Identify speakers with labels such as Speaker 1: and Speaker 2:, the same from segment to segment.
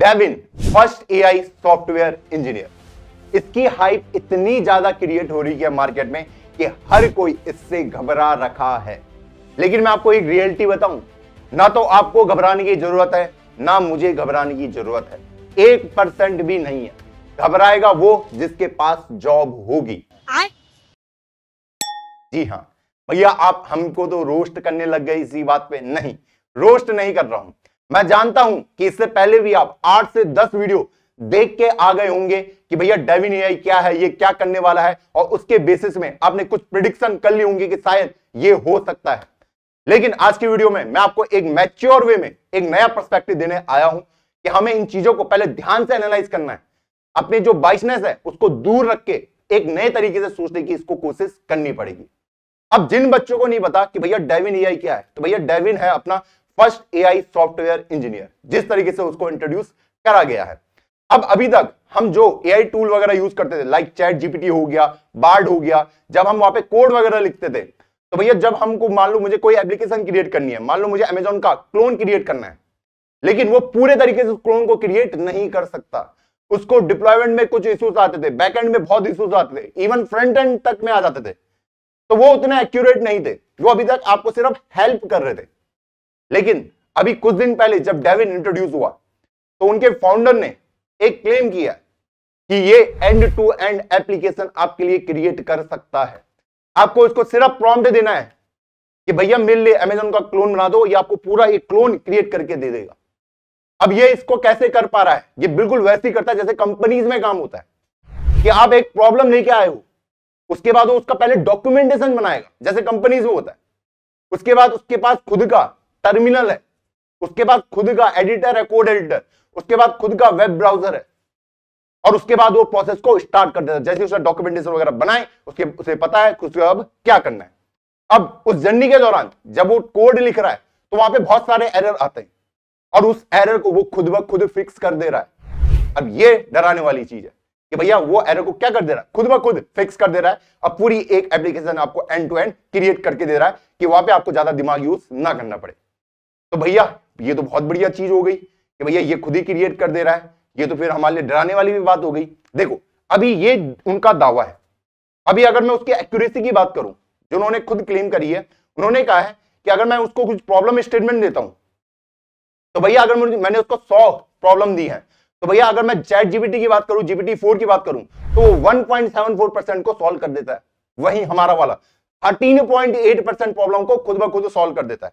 Speaker 1: Devine first AI software engineer इसकी hype इतनी ज्यादा क्रिएट हो रही है मार्केट में कि हर कोई इससे घबरा रखा है लेकिन मैं आपको एक रियलिटी बताऊं ना तो आपको घबराने की जरूरत है ना मुझे घबराने की जरूरत है एक परसेंट भी नहीं है घबराएगा वो जिसके पास जॉब होगी जी हाँ भैया आप हमको तो रोस्ट करने लग गए इसी बात पे नहीं रोस्ट नहीं कर रहा हूं मैं जानता हूं कि इससे पहले भी आप आठ से दस वीडियो देख के आ गए होंगे कि भैया डेविन एआई क्या है ये क्या करने वाला है और उसके बेसिस में आपने कुछ प्रिडिक्शन कर ली होंगी कि शायद ये हो सकता है लेकिन आज की वीडियो में मैं आपको एक मैच्योर वे में एक नया परस्पेक्टिव देने आया हूं कि हमें इन चीजों को पहले ध्यान से एनालाइज करना है अपने जो बाइसनेस है उसको दूर रख के एक नए तरीके से सोचने की इसको कोशिश करनी पड़ेगी अब जिन बच्चों को नहीं पता कि भैया डेविन एआई क्या है तो भैया डेविन है अपना फर्स्ट एआई सॉफ्टवेयर इंजीनियर जिस तरीके से उसको इंट्रोड्यूस करा गया है अब अभी तक हम जो एआई टूल वगैरह यूज करते थे लाइक चैट जीपीटी हो गया बार्ड हो गया जब हम वहां पे कोड वगैरह लिखते थे तो भैया जब हमको मान लो मुझे कोई एप्लीकेशन क्रिएट करनी है मान लो मुझे अमेजोन का क्लोन क्रिएट करना है लेकिन वो पूरे तरीके से क्लोन को क्रिएट नहीं कर सकता उसको डिप्लॉयमेंट में कुछ इश्यूज आते थे बैकएंड में बहुत इश्यूज आते थे इवन फ्रंट एंड तक में आ जाते थे तो वो उतने एक्यूरेट नहीं थे वो अभी तक आपको सिर्फ हेल्प कर रहे थे लेकिन अभी कुछ दिन पहले जब डेविन इंट्रोड्यूस हुआ तो उनके फाउंडर ने एक क्लेम किया कि ये एंड टू एंड एप्लीकेशन आपके लिए क्रिएट कर सकता है आपको इसको सिर्फ प्रॉम्प्ट देना है कि भैया मिल ले अमेजोन का क्लोन बना दो या आपको पूरा ये क्लोन क्रिएट करके दे देगा अब ये इसको कैसे कर पा रहा है ये बिल्कुल वैसे ही करता है जैसे कंपनीज में काम होता है कि आप एक प्रॉब्लम लेके आए हो उसके बाद वो उसका पहले डॉक्यूमेंटेशन बनाएगा जैसे कंपनीज में होता है उसके बाद उसके पास खुद का टर्मिनल है उसके बाद खुद का एडिटर है कोड एडिटर उसके बाद खुद का वेब ब्राउजर है और उसके बाद वो प्रोसेस को स्टार्ट कर देता है जैसे उसने डॉक्यूमेंटेशन वगैरह बनाए उसके उसे पता है उसके अब क्या करना है अब उस जर्नी के दौरान जब वो कोड लिख रहा है तो वहां पे बहुत सारे एरर आते हैं और उस एरर को वो खुद ब खुद फिक्स कर दे रहा है अब ये डराने वाली चीज है कि भैया वो एरर को क्या कर दे रहा है खुद ब खुद फिक्स कर दे रहा है अब पूरी एक एप्लीकेशन आपको एंड टू एंड क्रिएट करके दे रहा है कि वहां पे आपको ज्यादा दिमाग यूज ना करना पड़े तो भैया ये तो बहुत बढ़िया चीज हो गई कि भैया ये खुद ही क्रिएट कर दे रहा है ये तो फिर हमारे लिए डराने वाली भी बात हो गई देखो अभी ये उनका दावा है अभी अगर मैं उसकी एक्यूरेसी की बात करूं जो उन्होंने खुद क्लेम करी है उन्होंने कहा है कि अगर मैं उसको कुछ प्रॉब्लम स्टेटमेंट देता हूं तो भैया अगर मैंने उसको सौ प्रॉब्लम दी है तो भैया अगर मैं चैट जीबीटी की बात करूं जीबीटी फोर की बात करूं तो one point seven four percent को सोल्व कर देता है वही हमारा वाला thirteen point eight percent problem को खुद ब खुद सोल्व कर देता है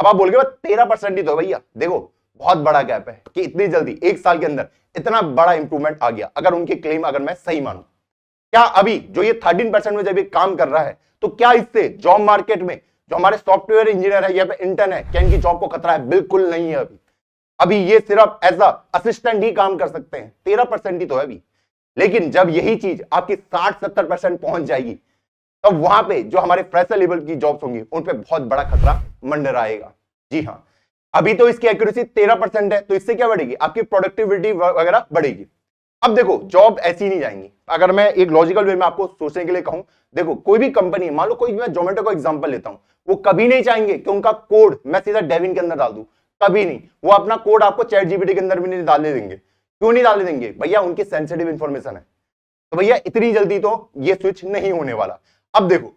Speaker 1: अब आप बोलोगे तेरह परसेंट ही तो भैया देखो बहुत बड़ा गैप है कि इतनी जल्दी एक साल के अंदर इतना बड़ा इंप्रूवमेंट आ गया अगर उनकी क्लेम अगर मैं सही मानू क्या अभी जो ये थर्टीन परसेंट में जब ये काम कर रहा है तो क्या इससे जॉब मार्केट में जो हमारे सॉफ्टवेयर इंजीनियर है या फिर इंटर्न है क्या इनकी जॉब को खतरा है बिल्कुल नहीं है अभी अभी ये सिर्फ एज अ असिस्टेंट ही काम कर सकते हैं तेरह परसेंट ही तो है अभी लेकिन जब यही चीज आपकी साठ सत्तर परसेंट पहुंच जाएगी तब तो वहां पे जो हमारे फ्रेशर लेवल की जॉब्स होंगी उन पर बहुत बड़ा खतरा मंडराएगा जी हाँ अभी तो इसकी एक्यूरेसी तेरह परसेंट है तो इससे क्या बढ़ेगी आपकी प्रोडक्टिविटी वगैरह बढ़ेगी अब देखो जॉब ऐसी नहीं जाएंगी अगर मैं एक लॉजिकल वे में आपको सोचने के लिए कहूं देखो कोई भी कंपनी मान लो कोई मैं जोमेटो को एग्जांपल लेता हूं वो कभी नहीं चाहेंगे कि उनका कोड मैं सीधा डेविन के अंदर डाल दू कभी नहीं वो अपना कोड आपको चैट जीबीटी के अंदर भी नहीं डालने देंगे क्यों नहीं डालने देंगे भैया उनकी सेंसिटिव इंफॉर्मेशन है तो भैया इतनी जल्दी तो ये स्विच नहीं होने वाला अब देखो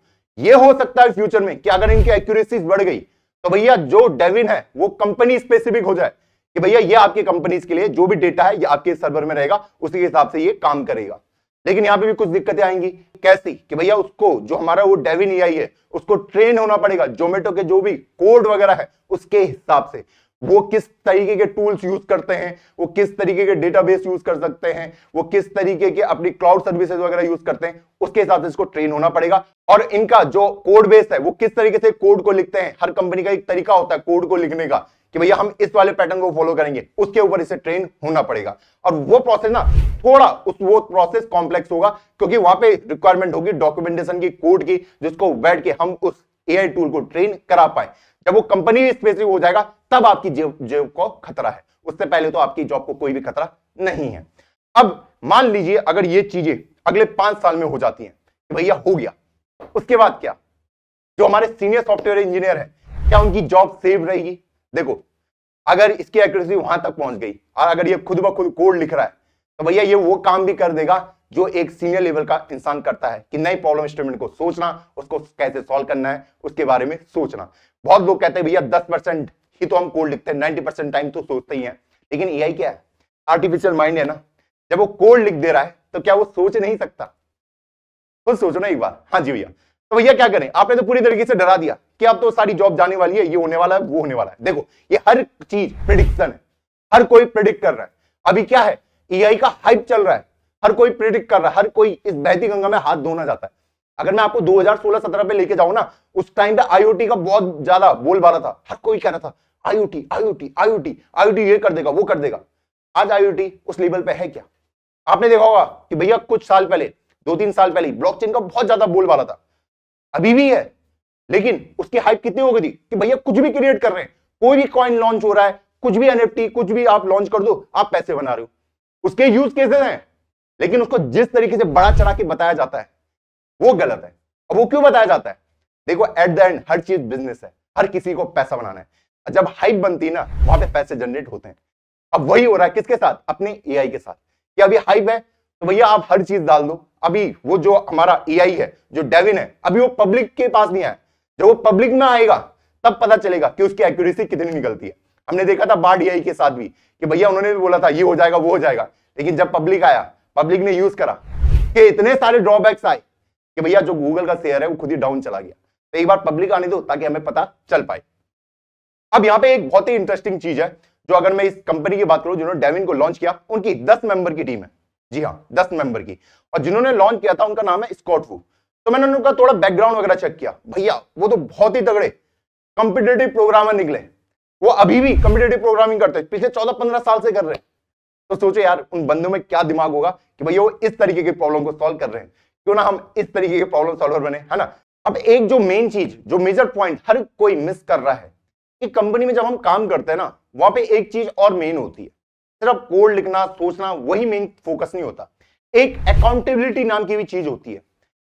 Speaker 1: ये हो सकता है फ्यूचर में कि अगर इनकी एक्यूरेसी बढ़ गई तो भैया जो डेविन है वो कंपनी स्पेसिफिक हो जाए कि भैया ये आपकी कंपनीज के लिए जो भी डेटा है ये आपके सर्वर में रहेगा उसी के हिसाब से ये काम करेगा लेकिन यहाँ पे भी कुछ दिक्कतें आएंगी कैसी कि भैया उसको जो हमारा वो डेविन आई है उसको ट्रेन होना पड़ेगा जोमेटो के जो भी कोड वगैरह है उसके हिसाब से वो किस तरीके के टूल्स यूज करते हैं वो किस तरीके के डेटाबेस यूज कर सकते हैं वो किस तरीके के अपनी क्लाउड सर्विसेज वगैरह यूज करते हैं उसके हिसाब से इसको ट्रेन होना पड़ेगा और इनका जो कोड बेस है वो किस तरीके से कोड को लिखते हैं हर कंपनी का एक तरीका होता है कोड को लिखने का कि भैया हम इस वाले पैटर्न को फॉलो करेंगे उसके ऊपर इसे ट्रेन होना पड़ेगा और वो प्रोसेस ना थोड़ा उस वो प्रोसेस कॉम्प्लेक्स होगा क्योंकि वहां पे रिक्वायरमेंट होगी डॉक्यूमेंटेशन की कोड की जिसको बैठ के हम उस एआई टूल को ट्रेन करा पाए जब वो कंपनी स्पेसिफिक हो जाएगा तब आपकी जॉब को खतरा है उससे पहले तो आपकी जॉब को कोई भी खतरा नहीं है अब मान लीजिए अगर ये चीजें अगले पांच साल में हो जाती हैं भैया हो गया उसके बाद क्या जो हमारे सीनियर सॉफ्टवेयर इंजीनियर है क्या उनकी जॉब सेव रहेगी देखो अगर इसकी एक्यूरेसी वहां तक पहुंच गई और अगर ये खुद ब खुद कोड लिख रहा है तो भैया ये वो काम भी कर देगा जो एक सीनियर लेवल का इंसान करता है कि नई प्रॉब्लम स्टेटमेंट को सोचना उसको कैसे सॉल्व करना है उसके बारे में सोचना बहुत लोग कहते हैं भैया दस परसेंट ही तो हम कोड लिखते हैं नाइनटी परसेंट टाइम तो सोचते ही है लेकिन ए क्या है आर्टिफिशियल माइंड है ना जब वो कोड लिख दे रहा है तो क्या वो सोच नहीं सकता खुद सोचो एक बार हाँ जी भैया तो भैया क्या करें आपने तो पूरी तरीके से डरा दिया कि अब तो सारी जॉब जाने वाली है ये होने वाला है वो होने वाला है देखो ये हर चीज प्रिडिक्शन है हर कोई प्रिडिक्ट कर रहा है अभी क्या है ए का हाइप चल रहा है हर कोई प्रिडिक्ट कर रहा है हर कोई इस बहती गंगा में हाथ धोना चाहता है अगर मैं आपको 2016-17 पे लेके जाऊं ना उस टाइम पे आईओटी का बहुत ज्यादा बोलबाला था हर कोई कह रहा था आईओटी आईओटी आईओटी आईओटी ये कर देगा वो कर देगा आज आईओटी उस लेवल पे है क्या आपने देखा होगा कि भैया कुछ साल पहले दो तीन साल पहले ब्लॉकचेन का बहुत ज्यादा बोलबाला था अभी भी है लेकिन उसकी हाइप कितनी हो गई थी कि भैया कुछ भी क्रिएट कर रहे हैं कोई भी कॉइन लॉन्च हो रहा है कुछ भी एनएफटी कुछ भी आप लॉन्च कर दो आप पैसे बना रहे हो उसके यूज केसेस हैं लेकिन उसको जिस तरीके से बड़ा चढ़ा के बताया जाता है वो गलत है और वो क्यों बताया जाता है देखो एट द एंड हर चीज बिजनेस है हर किसी को पैसा बनाना है जब हाइप बनती है ना वहां पे पैसे जनरेट होते हैं अब वही हो रहा है किसके साथ अपने एआई के साथ कि अभी हाइप है तो भैया आप हर चीज डाल दो अभी वो जो हमारा एआई है जो डेविन है अभी वो पब्लिक के पास नहीं आया जब वो पब्लिक में आएगा तब पता चलेगा कि उसकी एक्यूरेसी कितनी निकलती है हमने देखा था बाढ़ एआई के साथ भी कि भैया उन्होंने भी बोला था ये हो जाएगा वो हो जाएगा लेकिन जब पब्लिक आया पब्लिक ने यूज करा कि इतने सारे ड्रॉबैक्स आए कि भैया जो गूगल का शेयर है वो खुद ही डाउन चला गया तो एक बार पब्लिक आने दो ताकि हमें पता चल पाए अब यहाँ पे एक बहुत ही इंटरेस्टिंग चीज है जो अगर मैं इस कंपनी की बात करूं जिन्होंने डेविन को लॉन्च किया उनकी दस मेंबर की टीम है जी हाँ दस मेंबर की और जिन्होंने लॉन्च किया था उनका नाम है स्कॉट वू तो मैंने उनका थोड़ा बैकग्राउंड वगैरह चेक किया भैया वो तो बहुत ही तगड़े कंपिटेटिव प्रोग्रामर निकले वो अभी भी कंपिटेटिव प्रोग्रामिंग करते हैं पिछले चौदह पंद्रह साल से कर रहे हैं तो सोचो यार उन बंदों में क्या दिमाग होगा कि भैया वो इस तरीके की प्रॉब्लम को सोल्व कर रहे हैं क्यों ना हम इस तरीके के प्रॉब्लम सोल्वर बने है ना अब एक जो मेन चीज जो मेजर पॉइंट हर कोई मिस कर रहा है कि कंपनी में जब हम काम करते हैं ना वहां पे एक चीज और मेन होती है सिर्फ कोड लिखना सोचना वही मेन फोकस नहीं होता एक अकाउंटेबिलिटी नाम की भी चीज होती है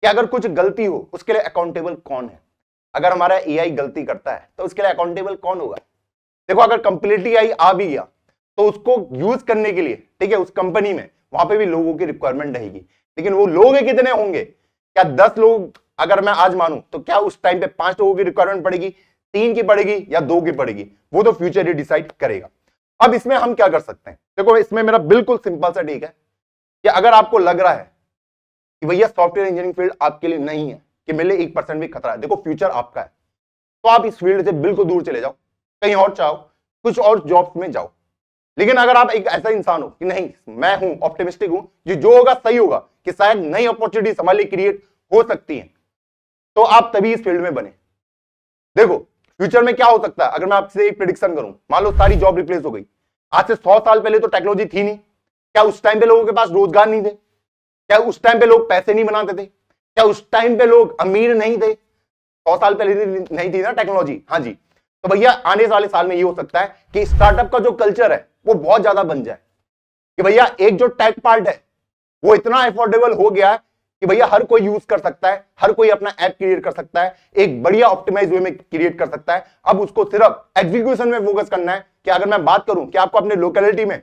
Speaker 1: कि अगर कुछ गलती हो उसके लिए अकाउंटेबल कौन है अगर हमारा एआई गलती करता है तो उसके लिए अकाउंटेबल कौन होगा देखो अगर कंप्लीटली आई आ भी गया तो उसको यूज करने के लिए ठीक है उस कंपनी में वहां पे भी लोगों की रिक्वायरमेंट रहेगी लेकिन वो लोग कितने होंगे क्या दस लोग अगर मैं आज मानू तो क्या उस टाइम पे पांच लोगों की रिक्वायरमेंट पड़ेगी तीन की पड़ेगी या दो की पड़ेगी वो तो फ्यूचर ही डिसाइड करेगा अब इसमें हम क्या कर सकते हैं देखो इसमें मेरा बिल्कुल सिंपल सा ठीक है कि अगर आपको लग रहा है कि भैया सॉफ्टवेयर इंजीनियरिंग फील्ड आपके लिए नहीं है कि मेरे एक परसेंट भी खतरा है देखो फ्यूचर आपका है तो आप इस फील्ड से बिल्कुल दूर चले जाओ कहीं और चाहो कुछ और जॉब्स में जाओ लेकिन अगर आप एक ऐसा इंसान हो कि नहीं मैं हूं ऑप्टिमिस्टिक हूं जो जो होगा सही होगा कि शायद नई अपॉर्चुनिटी हमारे क्रिएट हो सकती है तो आप तभी इस फील्ड में बने देखो फ्यूचर में क्या हो सकता है अगर मैं आपसे एक प्रिडिक्शन करूं मान लो सारी जॉब रिप्लेस हो गई आज से सौ साल पहले तो टेक्नोलॉजी थी नहीं क्या उस टाइम पे लोगों के पास रोजगार नहीं थे क्या उस टाइम पे लोग पैसे नहीं बनाते थे क्या उस टाइम पे लोग अमीर नहीं थे सौ साल पहले नहीं थी ना टेक्नोलॉजी हाँ जी तो भैया आने वाले साल में ये हो सकता है कि स्टार्टअप का जो कल्चर है वो बहुत ज्यादा बन जाए कि भैया एक जो टैग पार्ट है वो इतना एफोर्डेबल हो गया है कि भैया हर कोई यूज कर सकता है हर कोई अपना ऐप क्रिएट कर सकता है एक बढ़िया ऑप्टिमाइज वे में क्रिएट कर सकता है अब उसको सिर्फ एग्जीक्यूशन में फोकस करना है कि अगर मैं बात करूं कि आपको अपने लोकेलिटी में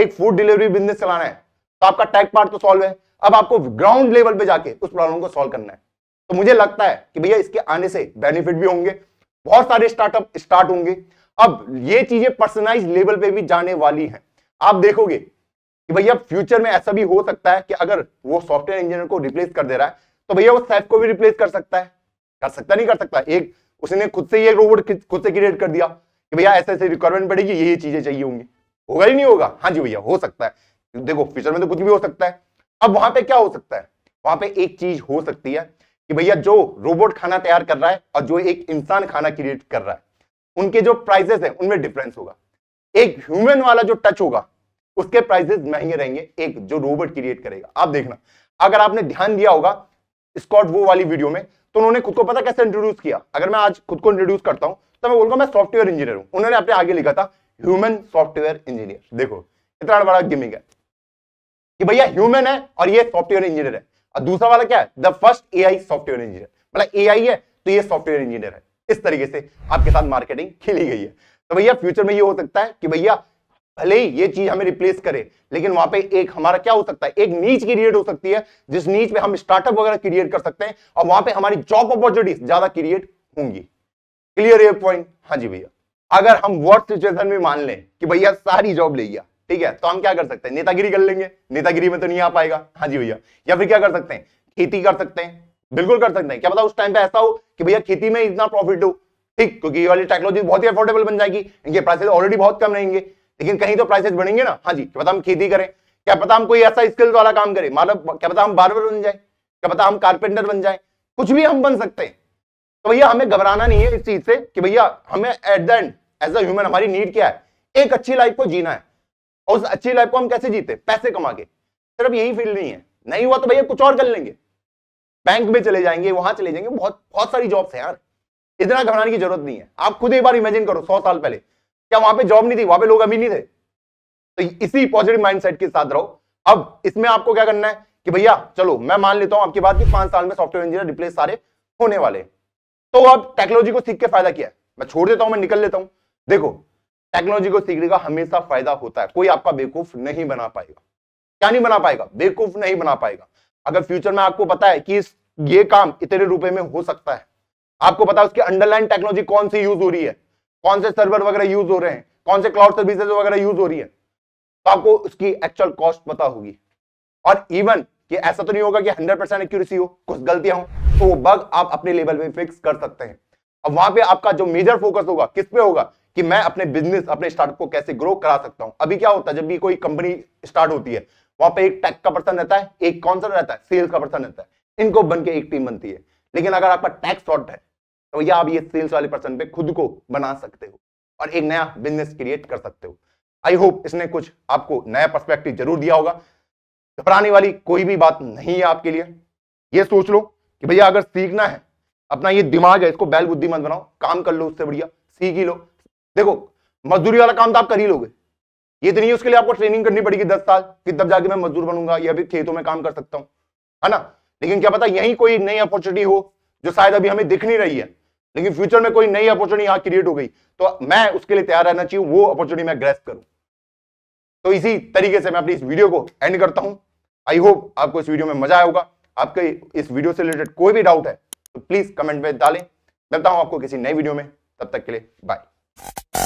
Speaker 1: एक फूड डिलीवरी बिजनेस चलाना है तो आपका टैग पार्ट तो सॉल्व है अब आपको ग्राउंड लेवल पे जाके उस प्रॉब्लम को सॉल्व करना है तो मुझे लगता है कि भैया इसके आने से बेनिफिट भी होंगे बहुत सारे स्टार्टअप स्टार्ट होंगे अब ये चीजें पर्सनलाइज लेवल पे भी जाने वाली हैं आप देखोगे कि भैया फ्यूचर में ऐसा भी हो सकता है कि अगर वो सॉफ्टवेयर इंजीनियर को रिप्लेस कर दे रहा है तो भैया वो सेफ को भी रिप्लेस कर सकता है कर सकता नहीं कर सकता एक उसने खुद से ये रोबोट खुद से क्रिएट कर दिया कि भैया ऐसे ऐसे रिक्वायरमेंट पड़ेगी ये ये चीजें चाहिए होंगी होगा ही नहीं होगा हाँ जी भैया हो सकता है देखो फ्यूचर में तो कुछ भी हो सकता है अब वहां पे क्या हो सकता है वहां पे एक चीज हो सकती है कि भैया जो रोबोट खाना तैयार कर रहा है और जो एक इंसान खाना क्रिएट कर रहा है उनके जो प्राइजेस हैं उनमें डिफरेंस होगा एक ह्यूमन वाला जो टच होगा उसके प्राइजेस महंगे रहेंगे एक जो रोबोट क्रिएट करेगा आप देखना अगर आपने ध्यान दिया होगा स्कॉट वो वाली वीडियो में तो उन्होंने खुद को पता कैसे इंट्रोड्यूस किया अगर मैं आज खुद को इंट्रोड्यूस करता हूं तो मैं बोलूंगा मैं सॉफ्टवेयर इंजीनियर हूं उन्होंने अपने आगे लिखा था ह्यूमन सॉफ्टवेयर इंजीनियर देखो इतना बड़ा गिमिंग है कि भैया ह्यूमन है और ये सॉफ्टवेयर इंजीनियर है और दूसरा वाला क्या है the first a software engineer मतलब ए है तो ये सॉफ्टवेयर इंजीनियर है इस तरीके से आपके साथ मार्केटिंग खेली गई है तो भैया फ्यूचर में ये हो सकता है कि भैया भले ही ये चीज हमें रिप्लेस करे लेकिन वहां पे एक हमारा क्या हो सकता है एक नीच क्रिएट हो सकती है जिस नीच पे हम स्टार्टअप वगैरह क्रिएट कर सकते हैं और वहां पे हमारी जॉब अपॉर्चुनिटीज ज्यादा क्रिएट होंगी क्लियर ये पॉइंट हाँ जी भैया अगर हम वर्थ सिचुएशन में मान लें कि भैया सारी जॉब ले गया ठीक है तो हम क्या कर सकते हैं नेतागिरी कर लेंगे नेतागिरी में तो नहीं आ पाएगा हाँ जी भैया या फिर क्या कर सकते हैं खेती कर सकते हैं बिल्कुल कर सकते हैं क्या पता उस टाइम पे ऐसा हो कि भैया खेती में इतना प्रॉफिट हो ठीक क्योंकि ये वाली टेक्नोलॉजी बहुत ही अफोर्डेबल बन जाएगी इनके प्राइसेस ऑलरेडी बहुत कम रहेंगे लेकिन कहीं तो प्राइसेस बढ़ेंगे ना हाँ जी क्या पता हम खेती करें क्या पता हम कोई ऐसा स्किल्स वाला काम करें मतलब क्या पता हम बार्बर बन जाए क्या पता हम कारपेंटर बन जाए कुछ भी हम बन सकते हैं तो भैया हमें घबराना नहीं है इस चीज से कि भैया हमें at the end as a human हमारी नीड क्या है एक अच्छी लाइफ को जीना है और उस अच्छी लाइफ को हम कैसे जीते पैसे कमा के सिर्फ यही फील्ड नहीं है नहीं हुआ तो भैया कुछ और कर लेंगे बैंक में चले जाएंगे वहां चले जाएंगे बहुत बहुत सारी जॉब्स है यार इतना घबराने की जरूरत नहीं है आप खुद एक बार इमेजिन करो सौ साल पहले क्या वहां पे जॉब नहीं थी वहां पे लोग अमीर नहीं थे तो इसी पॉजिटिव माइंडसेट के साथ रहो अब इसमें आपको क्या करना है कि भैया चलो मैं मान लेता हूं आपकी बात की पांच साल में सॉफ्टवेयर इंजीनियर रिप्लेस सारे होने वाले तो अब टेक्नोलॉजी को सीख के फायदा किया मैं छोड़ देता हूं मैं निकल लेता हूं देखो टेक्नोलॉजी को सीखने का हमेशा फायदा होता है कोई आपका बेवकूफ नहीं बना पाएगा क्या नहीं बना पाएगा बेवकूफ नहीं बना पाएगा अगर फ्यूचर में आपको पता है कि ये काम इतने रुपए में हो सकता है आपको पता है उसकी अंडरलाइन टेक्नोलॉजी कौन सी यूज हो रही है कौन से सर्वर वगैरह यूज हो रहे हैं कौन से क्लाउड सर्विसेज वगैरह यूज हो रही है तो आपको उसकी एक्चुअल कॉस्ट पता होगी और इवन कि ऐसा तो नहीं होगा कि 100 परसेंट एक्यूरेसी हो कुछ गलतियां हो तो वो बग आप अपने लेवल में फिक्स कर सकते हैं अब वहां पे आपका जो मेजर फोकस होगा किस पे होगा कि मैं अपने बिजनेस अपने स्टार्टअप को कैसे ग्रो करा सकता हूं अभी क्या होता है जब भी कोई कंपनी स्टार्ट होती है वहां पर एक टेक का पर्सन रहता है एक कौन सा रहता है सेल्स का पर्सन रहता है इनको बन एक टीम बनती है लेकिन अगर आपका टैक्स शॉर्ट है तो या आप ये सेल्स वाले पर्सन पे खुद को बना सकते हो और एक नया बिजनेस क्रिएट कर सकते हो आई होप इसने कुछ आपको नया पर्सपेक्टिव जरूर दिया होगा घबराने वाली कोई भी बात नहीं है आपके लिए ये सोच लो कि भैया अगर सीखना है अपना ये दिमाग है इसको बैल बुद्धिमत बनाओ काम कर लो उससे बढ़िया सीख ही लो देखो मजदूरी वाला काम तो आप कर ही लोगे ये तो नहीं उसके लिए आपको ट्रेनिंग करनी पड़ेगी दस साल कि तब जाके मैं मजदूर बनूंगा या फिर खेतों में काम कर सकता हूं है ना लेकिन क्या पता यही कोई नई अपॉर्चुनिटी हो जो शायद अभी हमें दिख नहीं रही है लेकिन फ्यूचर में कोई नई अपॉर्चुनिटी यहां क्रिएट हो गई तो मैं उसके लिए तैयार रहना चाहिए वो अपॉर्चुनिटी मैं ग्रेस करूं तो इसी तरीके से मैं अपनी इस वीडियो को एंड करता हूं आई होप आपको इस वीडियो में मजा आएगा आपके इस वीडियो से रिलेटेड कोई भी डाउट है तो प्लीज कमेंट में डालें मिलता हूं आपको किसी नई वीडियो में तब तक के लिए बाय you